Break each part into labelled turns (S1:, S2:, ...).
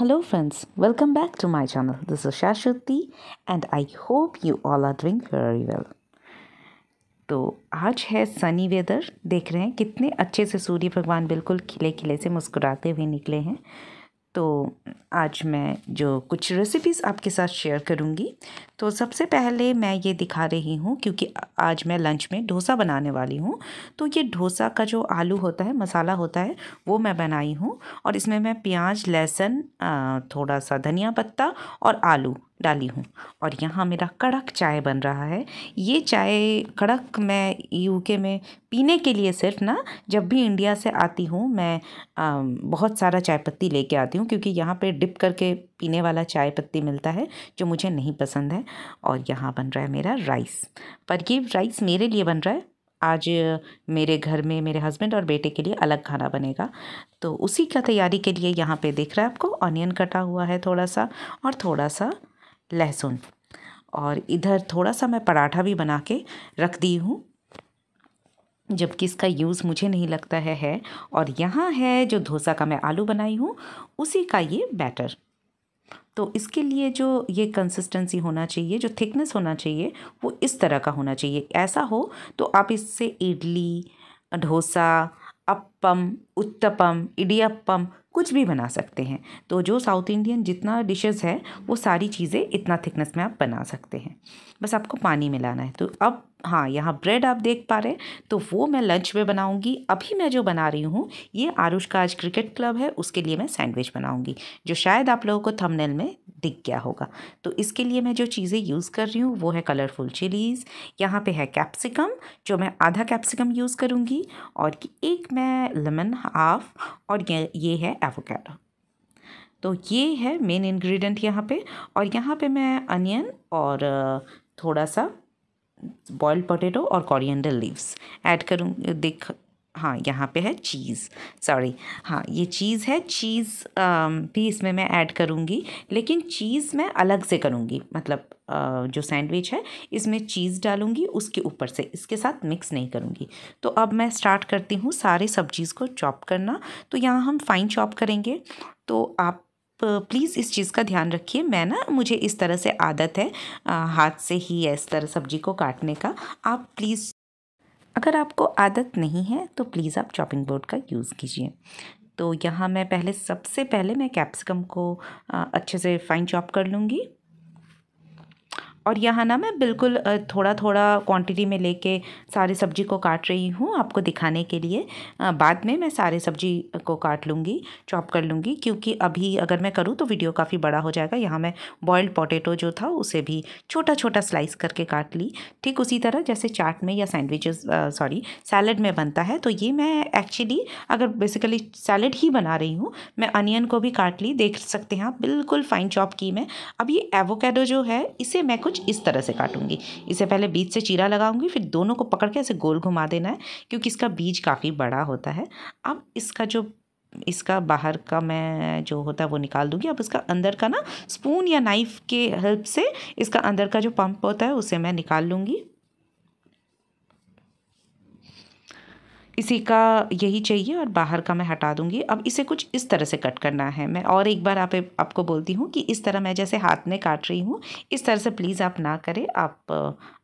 S1: Hello friends, welcome back to my channel. This is Shashwati and I hope you all are doing very well. तो आज है sunny weather देख रहे हैं कितने अच्छे से सूर्य भगवान बिल्कुल खिले खिले से मुस्कुराते हुए निकले हैं तो आज मैं जो कुछ रेसिपीज़ आपके साथ शेयर करूँगी तो सबसे पहले मैं ये दिखा रही हूँ क्योंकि आज मैं लंच में डोसा बनाने वाली हूँ तो ये डोसा का जो आलू होता है मसाला होता है वो मैं बनाई हूँ और इसमें मैं प्याज लहसुन थोड़ा सा धनिया पत्ता और आलू डाली हूँ और यहाँ मेरा कड़क चाय बन रहा है ये चाय कड़क मैं यूके में पीने के लिए सिर्फ ना जब भी इंडिया से आती हूँ मैं आ, बहुत सारा चाय पत्ती लेके आती हूँ क्योंकि यहाँ पे डिप करके पीने वाला चाय पत्ती मिलता है जो मुझे नहीं पसंद है और यहाँ बन रहा है मेरा राइस पर ये राइस मेरे लिए बन रहा है आज मेरे घर में मेरे हस्बैंड और बेटे के लिए अलग खाना बनेगा तो उसी का तैयारी के लिए यहाँ पे देख रहा है आपको ऑनियन कटा हुआ है थोड़ा सा और थोड़ा सा लहसुन और इधर थोड़ा सा मैं पराठा भी बना के रख दी हूँ जबकि इसका यूज़ मुझे नहीं लगता है है और यहाँ है जो डोसा का मैं आलू बनाई हूँ उसी का ये बैटर तो इसके लिए जो ये कंसिस्टेंसी होना चाहिए जो थिकनेस होना चाहिए वो इस तरह का होना चाहिए ऐसा हो तो आप इससे इडली डोसा अप्पम उत्तपम इडियप्पम कुछ भी बना सकते हैं तो जो साउथ इंडियन जितना डिशेज़ है वो सारी चीज़ें इतना थिकनेस में आप बना सकते हैं बस आपको पानी मिलाना है तो अब हाँ यहाँ ब्रेड आप देख पा रहे हैं तो वो मैं लंच में बनाऊंगी अभी मैं जो बना रही हूँ ये आरुष का आज क्रिकेट क्लब है उसके लिए मैं सैंडविच बनाऊंगी जो शायद आप लोगों को थंबनेल में दिख गया होगा तो इसके लिए मैं जो चीज़ें यूज़ कर रही हूँ वो है कलरफुल चिलीज़ यहाँ पे है कैप्सिकम जो मैं आधा कैप्सिकम यूज़ करूँगी और एक मैं लेमन हाफ और ये ये है एवोकेडो तो ये है मेन इंग्रेडिएंट यहाँ पे और यहाँ पे मैं अनियन और थोड़ा सा बॉयल्ड पोटैटो और कॉरिएंडर लीव्स ऐड करूँ देख हाँ यहाँ पे है चीज़ सॉरी हाँ ये चीज़ है चीज़ भी इसमें मैं ऐड करूँगी लेकिन चीज़ मैं अलग से करूँगी मतलब जो सैंडविच है इसमें चीज़ डालूँगी उसके ऊपर से इसके साथ मिक्स नहीं करूँगी तो अब मैं स्टार्ट करती हूँ सारे सब्जीज़ को चॉप करना तो यहाँ हम फाइन चॉप करेंगे तो आप प्लीज़ इस चीज़ का ध्यान रखिए मैं ना मुझे इस तरह से आदत है आ, हाथ से ही इस तरह सब्जी को काटने का आप प्लीज़ अगर आपको आदत नहीं है तो प्लीज़ आप चॉपिंग बोर्ड का यूज़ कीजिए तो यहाँ मैं पहले सबसे पहले मैं कैप्सिकम को आ, अच्छे से फाइन चॉप कर लूँगी और यहाँ ना मैं बिल्कुल थोड़ा थोड़ा क्वांटिटी में लेके सारे सब्जी को काट रही हूँ आपको दिखाने के लिए बाद में मैं सारे सब्जी को काट लूँगी चॉप कर लूँगी क्योंकि अभी अगर मैं करूँ तो वीडियो काफ़ी बड़ा हो जाएगा यहाँ मैं बॉयल्ड पोटैटो जो था उसे भी छोटा छोटा स्लाइस करके काट ली ठीक उसी तरह जैसे चाट में या सैंडविच सॉरी सैलड में बनता है तो ये मैं एक्चुअली अगर बेसिकली सैलड ही बना रही हूँ मैं अनियन को भी काट ली देख सकते हैं आप बिल्कुल फाइन चॉप की मैं अब ये एवोकेडो जो है इसे मैं कुछ इस तरह से काटूंगी इसे पहले बीज से चीरा लगाऊंगी फिर दोनों को पकड़ के ऐसे गोल घुमा देना है क्योंकि इसका बीज काफ़ी बड़ा होता है अब इसका जो इसका बाहर का मैं जो होता है वो निकाल दूंगी अब इसका अंदर का ना स्पून या नाइफ़ के हेल्प से इसका अंदर का जो पंप होता है उसे मैं निकाल लूँगी इसी का यही चाहिए और बाहर का मैं हटा दूँगी अब इसे कुछ इस तरह से कट करना है मैं और एक बार आप आपको बोलती हूँ कि इस तरह मैं जैसे हाथ में काट रही हूँ इस तरह से प्लीज़ आप ना करें आप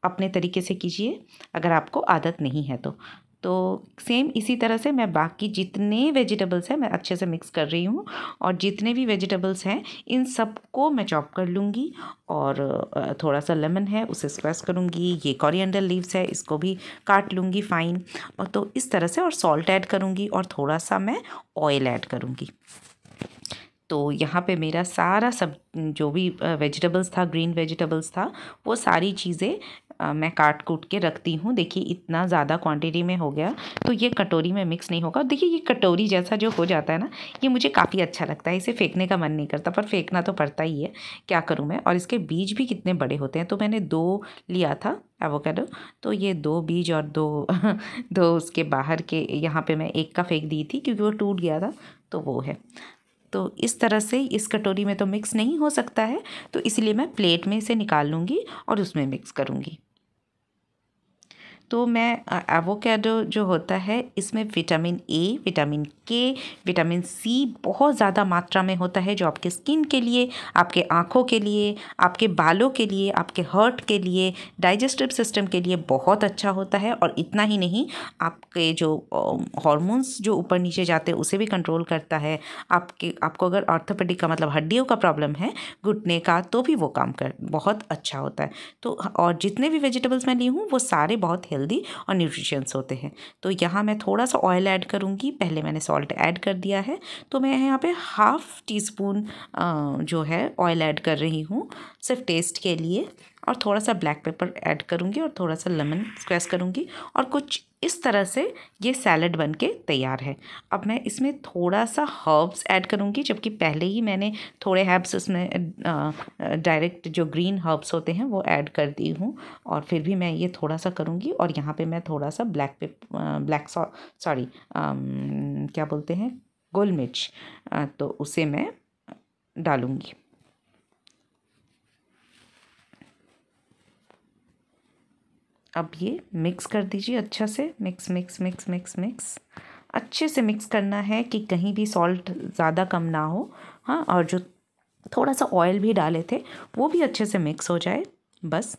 S1: अपने तरीके से कीजिए अगर आपको आदत नहीं है तो तो सेम इसी तरह से मैं बाकी जितने वेजिटेबल्स हैं मैं अच्छे से मिक्स कर रही हूँ और जितने भी वेजिटेबल्स हैं इन सबको मैं चॉप कर लूँगी और थोड़ा सा लेमन है उसे स्क्रेस करूँगी ये कॉरिएंडर लीव्स है इसको भी काट लूँगी फाइन और तो इस तरह से और सॉल्ट ऐड करूँगी और थोड़ा सा मैं ऑयल ऐड करूँगी तो यहाँ पे मेरा सारा सब जो भी वेजिटेबल्स था ग्रीन वेजिटेबल्स था वो सारी चीज़ें आ, मैं काट कूट के रखती हूँ देखिए इतना ज़्यादा क्वांटिटी में हो गया तो ये कटोरी में मिक्स नहीं होगा देखिए ये कटोरी जैसा जो हो जाता है ना ये मुझे काफ़ी अच्छा लगता है इसे फेंकने का मन नहीं करता पर फेंकना तो पड़ता ही है क्या करूँ मैं और इसके बीज भी कितने बड़े होते हैं तो मैंने दो लिया था एवोकाडो तो ये दो बीज और दो दो उसके बाहर के यहाँ पे मैं एक का फेंक दी थी क्योंकि वो टूट गया था तो वो है तो इस तरह से इस कटोरी में तो मिक्स नहीं हो सकता है तो इसलिए मैं प्लेट में इसे निकाल लूँगी और उसमें मिक्स करूँगी तो मैं एवोकेडो जो होता है इसमें vitamin A vitamin K vitamin C बहुत ज़्यादा मात्रा में होता है जो आपके स्किन के लिए आपके आँखों के लिए आपके बालों के लिए आपके हर्ट के लिए डाइजेस्टिव सिस्टम के लिए बहुत अच्छा होता है और इतना ही नहीं आपके जो हॉर्मोन्स जो ऊपर नीचे जाते हैं उसे भी कंट्रोल करता है आपके आपको अगर ऑर्थोपेडिक का मतलब हड्डियों का प्रॉब्लम है घुटने का तो भी वो काम कर बहुत अच्छा होता है तो और जितने भी वेजिटेबल्स मैं ली हूँ वो सारे बहुत हेल्दी और न्यूट्रिशंस होते हैं तो यहाँ मैं थोड़ा सा ऑयल ऐड करूँगी पहले मैंने सॉल्ट ऐड कर दिया है तो मैं यहाँ पे हाफ़ टी स्पून जो है ऑयल ऐड कर रही हूँ सिर्फ टेस्ट के लिए और थोड़ा सा ब्लैक पेपर ऐड करूँगी और थोड़ा सा लेमन स्क्वेस करूँगी और कुछ इस तरह से ये सैलड बन के तैयार है अब मैं इसमें थोड़ा सा हर्ब्स ऐड करूँगी जबकि पहले ही मैंने थोड़े हर्ब्स इसमें डायरेक्ट जो ग्रीन हर्ब्स होते हैं वो ऐड कर दी हूँ और फिर भी मैं ये थोड़ा सा करूँगी और यहाँ पे मैं थोड़ा सा ब्लैक पे ब्लैक सॉरी क्या बोलते हैं गोल मिर्च तो उसे मैं डालूँगी अब ये मिक्स कर दीजिए अच्छा से mix mix mix mix mix अच्छे से मिक्स करना है कि कहीं भी सॉल्ट ज़्यादा कम ना हो हाँ और जो थोड़ा सा ऑयल भी डाले थे वो भी अच्छे से मिक्स हो जाए बस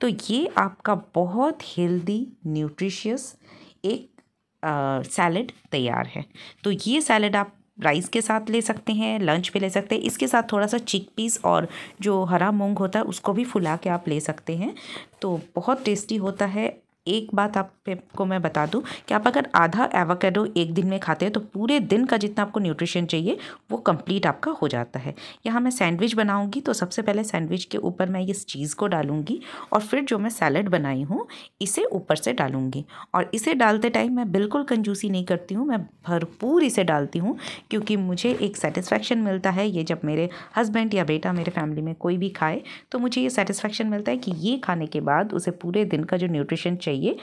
S1: तो ये आपका बहुत हेल्दी न्यूट्रिशियस एक सैलड तैयार है तो ये सैलड आप राइस के साथ ले सकते हैं लंच पे ले सकते हैं इसके साथ थोड़ा सा चिक पीस और जो हरा मूंग होता है उसको भी फुला के आप ले सकते हैं तो बहुत टेस्टी होता है एक बात आपको मैं बता दूं कि आप अगर आधा एवोकेडो एक दिन में खाते हैं तो पूरे दिन का जितना आपको न्यूट्रिशन चाहिए वो कंप्लीट आपका हो जाता है यहाँ मैं सैंडविच बनाऊँगी तो सबसे पहले सैंडविच के ऊपर मैं इस चीज़ को डालूंगी और फिर जो मैं सैलड बनाई हूँ इसे ऊपर से डालूँगी और इसे डालते टाइम मैं बिल्कुल कंजूसी नहीं करती हूँ मैं भरपूर इसे डालती हूँ क्योंकि मुझे एक सेटिस्फैक्शन मिलता है ये जब मेरे हस्बैंड या बेटा मेरे फैमिली में कोई भी खाए तो मुझे ये सेटिस्फेक्शन मिलता है कि ये खाने के बाद उसे पूरे दिन का जो न्यूट्रिशन चाहिए चाहिए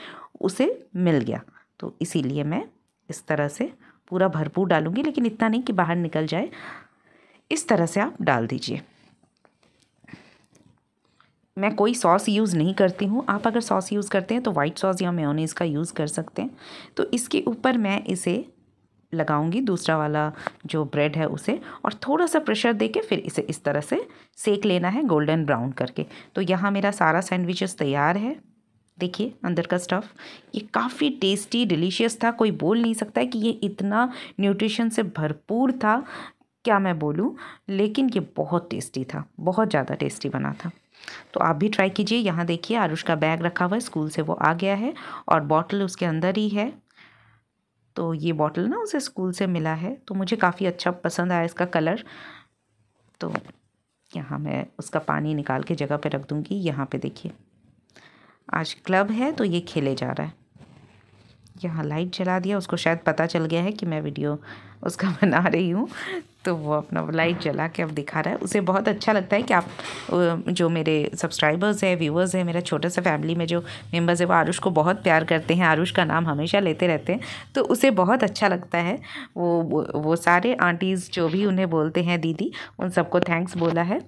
S1: उसे मिल गया तो इसीलिए मैं इस तरह से पूरा भरपूर डालूंगी लेकिन इतना नहीं कि बाहर निकल जाए इस तरह से आप डाल दीजिए मैं कोई सॉस यूज़ नहीं करती हूँ आप अगर सॉस यूज़ करते हैं तो वाइट सॉस या मेयोनीज का यूज़ कर सकते हैं तो इसके ऊपर मैं इसे लगाऊंगी दूसरा वाला जो ब्रेड है उसे और थोड़ा सा प्रेशर देके फिर इसे इस तरह से सेक लेना है गोल्डन ब्राउन करके तो यहाँ मेरा सारा सैंडविचेस तैयार है देखिए अंदर का स्टफ़ ये काफ़ी टेस्टी डिलीशियस था कोई बोल नहीं सकता है कि ये इतना न्यूट्रिशन से भरपूर था क्या मैं बोलूँ लेकिन ये बहुत टेस्टी था बहुत ज़्यादा टेस्टी बना था तो आप भी ट्राई कीजिए यहाँ देखिए आरुष का बैग रखा हुआ है स्कूल से वो आ गया है और बॉटल उसके अंदर ही है तो ये बॉटल ना उसे स्कूल से मिला है तो मुझे काफ़ी अच्छा पसंद आया इसका कलर तो यहाँ मैं उसका पानी निकाल के जगह पे रख दूँगी यहाँ पे देखिए आज क्लब है तो ये खेले जा रहा है यहाँ लाइट जला दिया उसको शायद पता चल गया है कि मैं वीडियो उसका बना रही हूँ तो वो अपना लाइट जला के अब दिखा रहा है उसे बहुत अच्छा लगता है कि आप जो मेरे सब्सक्राइबर्स हैं व्यूवर्स हैं मेरा छोटा सा फैमिली में जो मेम्बर्स है वो आरुष को बहुत प्यार करते हैं आरुष का नाम हमेशा लेते रहते हैं तो उसे बहुत अच्छा लगता है वो वो सारे आंटीज़ जो भी उन्हें बोलते हैं दीदी उन सबको थैंक्स बोला है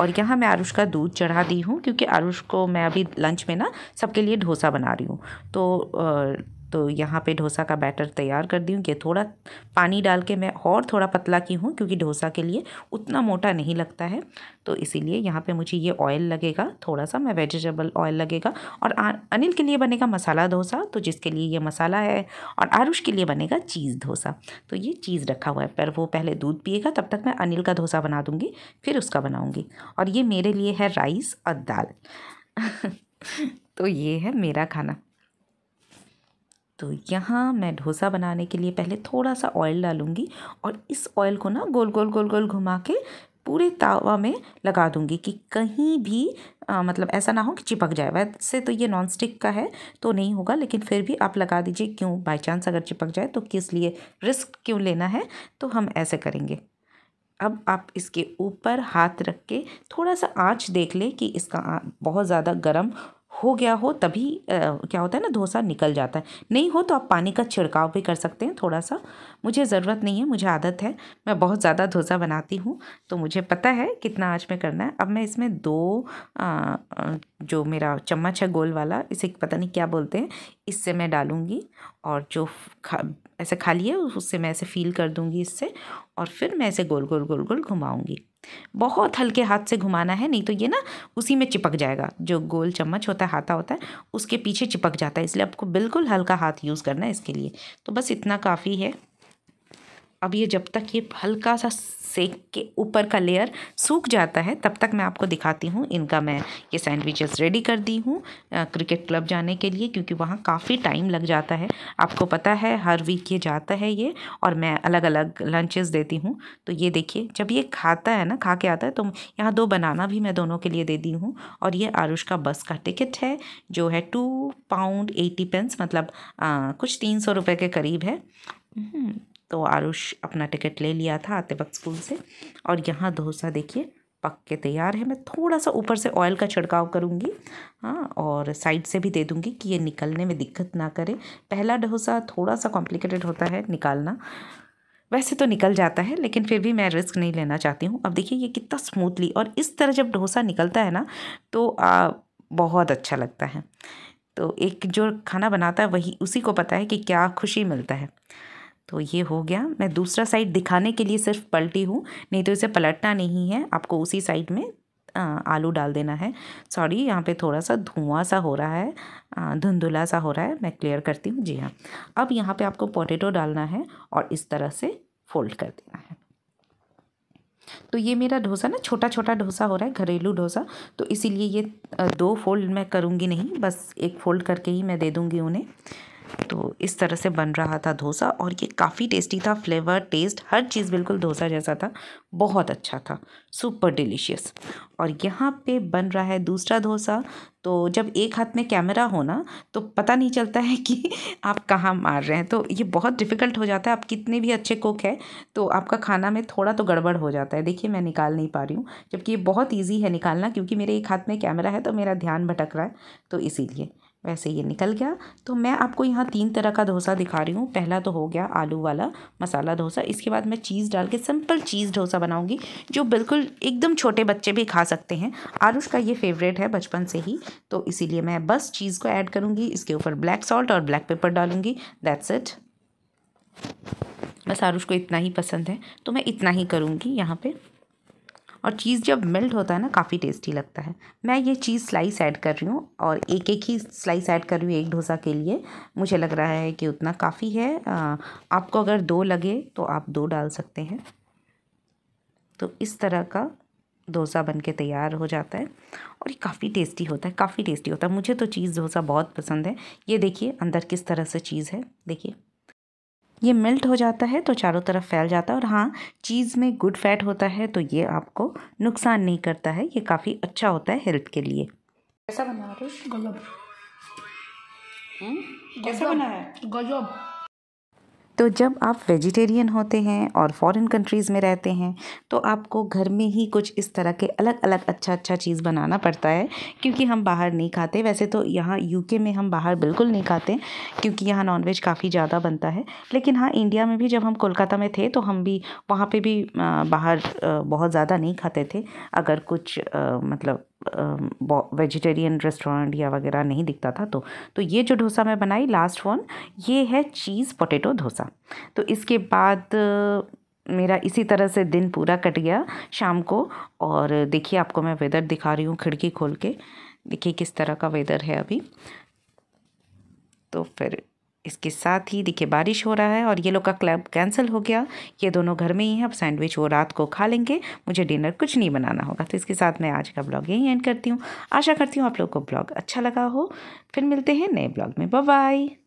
S1: और यहाँ मैं आरुष का दूध चढ़ा दी हूँ क्योंकि आरुष को मैं अभी लंच में ना सबके लिए डोसा बना रही हूँ तो तो यहाँ पे डोसा का बैटर तैयार कर दी हूँ ये थोड़ा पानी डाल के मैं और थोड़ा पतला की हूँ क्योंकि डोसा के लिए उतना मोटा नहीं लगता है तो इसीलिए यहाँ पे मुझे ये ऑयल लगेगा थोड़ा सा मैं वेजिटेबल ऑयल लगेगा और अनिल के लिए बनेगा मसाला डोसा तो जिसके लिए ये मसाला है और आरुष के लिए बनेगा चीज़ डोसा तो ये चीज़ रखा हुआ है पर वो पहले दूध पिएगा तब तक मैं अनिल का डोसा बना दूँगी फिर उसका बनाऊँगी और ये मेरे लिए है राइस और दाल तो ये है मेरा खाना तो यहाँ मैं डोसा बनाने के लिए पहले थोड़ा सा ऑयल डालूँगी और इस ऑयल को ना गोल गोल गोल गोल घुमा के पूरे तावा में लगा दूँगी कि कहीं भी आ, मतलब ऐसा ना हो कि चिपक जाए वैसे तो ये नॉन स्टिक का है तो नहीं होगा लेकिन फिर भी आप लगा दीजिए क्यों बाई चांस अगर चिपक जाए तो किस लिए रिस्क क्यों लेना है तो हम ऐसे करेंगे अब आप इसके ऊपर हाथ रख के थोड़ा सा आँच देख लें कि इसका बहुत ज़्यादा गर्म हो गया हो तभी आ, क्या होता है ना डोसा निकल जाता है नहीं हो तो आप पानी का छिड़काव भी कर सकते हैं थोड़ा सा मुझे ज़रूरत नहीं है मुझे आदत है मैं बहुत ज़्यादा डोसा बनाती हूँ तो मुझे पता है कितना आज में करना है अब मैं इसमें दो आ, जो मेरा चम्मच है गोल वाला इसे पता नहीं क्या बोलते हैं इससे मैं डालूँगी और जो खा ऐसे खाली है उससे मैं ऐसे फील कर दूँगी इससे और फिर मैं ऐसे गोल गोल गोल गोल घुमाऊँगी बहुत हल्के हाथ से घुमाना है नहीं तो ये ना उसी में चिपक जाएगा जो गोल चम्मच होता है हाथा होता है उसके पीछे चिपक जाता है इसलिए आपको बिल्कुल हल्का हाथ यूज़ करना है इसके लिए तो बस इतना काफ़ी है अब ये जब तक ये हल्का सा सेक के ऊपर का लेयर सूख जाता है तब तक मैं आपको दिखाती हूँ इनका मैं ये सैंडविचेस रेडी कर दी हूँ क्रिकेट क्लब जाने के लिए क्योंकि वहाँ काफ़ी टाइम लग जाता है आपको पता है हर वीक ये जाता है ये और मैं अलग अलग लंचेस देती हूँ तो ये देखिए जब ये खाता है ना खा के आता है तो यहाँ दो बनाना भी मैं दोनों के लिए दे दी हूँ और ये आरुष का बस का टिकट है जो है टू पाउंड एटी पेंस मतलब आ, कुछ तीन सौ रुपये के करीब है हम्म। तो आरुष अपना टिकट ले लिया था आते वक्त स्कूल से और यहाँ डोसा देखिए पक के तैयार है मैं थोड़ा सा ऊपर से ऑयल का छिड़काव करूँगी हाँ और साइड से भी दे दूँगी कि ये निकलने में दिक्कत ना करे पहला डोसा थोड़ा सा कॉम्प्लिकेटेड होता है निकालना वैसे तो निकल जाता है लेकिन फिर भी मैं रिस्क नहीं लेना चाहती हूँ अब देखिए ये कितना स्मूथली और इस तरह जब डोसा निकलता है ना तो आ, बहुत अच्छा लगता है तो एक जो खाना बनाता है वही उसी को पता है कि क्या खुशी मिलता है तो ये हो गया मैं दूसरा साइड दिखाने के लिए सिर्फ पलटी हूँ नहीं तो इसे पलटना नहीं है आपको उसी साइड में आ, आलू डाल देना है सॉरी यहाँ पे थोड़ा सा धुआं सा हो रहा है धुंधुला सा हो रहा है मैं क्लियर करती हूँ जी हाँ अब यहाँ पे आपको पोटैटो डालना है और इस तरह से फोल्ड कर देना है तो ये मेरा डोसा ना छोटा छोटा डोसा हो रहा है घरेलू डोसा तो इसीलिए ये दो फोल्ड मैं करूँगी नहीं बस एक फोल्ड करके ही मैं दे दूँगी उन्हें तो इस तरह से बन रहा था डोसा और ये काफ़ी टेस्टी था फ्लेवर टेस्ट हर चीज़ बिल्कुल डोसा जैसा था बहुत अच्छा था सुपर डिलीशियस और यहाँ पे बन रहा है दूसरा डोसा तो जब एक हाथ में कैमरा हो ना तो पता नहीं चलता है कि आप कहाँ मार रहे हैं तो ये बहुत डिफ़िकल्ट हो जाता है आप कितने भी अच्छे कुक हैं तो आपका खाना में थोड़ा तो गड़बड़ हो जाता है देखिए मैं निकाल नहीं पा रही हूँ जबकि ये बहुत ईजी है निकालना क्योंकि मेरे एक हाथ में कैमरा है तो मेरा ध्यान भटक रहा है तो इसीलिए वैसे ये निकल गया तो मैं आपको यहाँ तीन तरह का डोसा दिखा रही हूँ पहला तो हो गया आलू वाला मसाला डोसा इसके बाद मैं चीज़ डाल के सिंपल चीज़ डोसा बनाऊँगी जो बिल्कुल एकदम छोटे बच्चे भी खा सकते हैं आरुष का ये फेवरेट है बचपन से ही तो इसीलिए मैं बस चीज़ को ऐड करूँगी इसके ऊपर ब्लैक सॉल्ट और ब्लैक पेपर डालूँगी दैट्स इट बस आरुष को इतना ही पसंद है तो मैं इतना ही करूँगी यहाँ पर और चीज़ जब मेल्ट होता है ना काफ़ी टेस्टी लगता है मैं ये चीज़ स्लाइस ऐड कर रही हूँ और एक एक ही स्लाइस ऐड कर रही हूँ एक डोसा के लिए मुझे लग रहा है कि उतना काफ़ी है आपको अगर दो लगे तो आप दो डाल सकते हैं तो इस तरह का डोसा बन के तैयार हो जाता है और ये काफ़ी टेस्टी होता है काफ़ी टेस्टी होता है मुझे तो चीज़ डोसा बहुत पसंद है ये देखिए अंदर किस तरह से चीज़ है देखिए ये मेल्ट हो जाता है तो चारों तरफ फैल जाता है और हाँ चीज़ में गुड फैट होता है तो ये आपको नुकसान नहीं करता है ये काफ़ी अच्छा होता है हेल्थ के लिए कैसा बना रहे गजब हम्म? कैसा बना है गजब तो जब आप वेजिटेरियन होते हैं और फॉरेन कंट्रीज़ में रहते हैं तो आपको घर में ही कुछ इस तरह के अलग अलग अच्छा अच्छा चीज़ बनाना पड़ता है क्योंकि हम बाहर नहीं खाते वैसे तो यहाँ यूके में हम बाहर बिल्कुल नहीं खाते क्योंकि यहाँ नॉनवेज काफ़ी ज़्यादा बनता है लेकिन हाँ इंडिया में भी जब हम कोलकाता में थे तो हम भी वहाँ पर भी बाहर बहुत ज़्यादा नहीं खाते थे अगर कुछ मतलब वेजिटेरियन रेस्टोरेंट या वगैरह नहीं दिखता था तो तो ये जो डोसा मैं बनाई लास्ट वन ये है चीज़ पोटैटो डोसा तो इसके बाद मेरा इसी तरह से दिन पूरा कट गया शाम को और देखिए आपको मैं वेदर दिखा रही हूँ खिड़की खोल के देखिए किस तरह का वेदर है अभी तो फिर इसके साथ ही देखिए बारिश हो रहा है और ये लोग का क्लब कैंसिल हो गया ये दोनों घर में ही हैं अब सैंडविच वो रात को खा लेंगे मुझे डिनर कुछ नहीं बनाना होगा तो इसके साथ मैं आज का ब्लॉग यही एंड करती हूँ आशा करती हूँ आप लोग को ब्लॉग अच्छा लगा हो फिर मिलते हैं नए ब्लॉग में बाय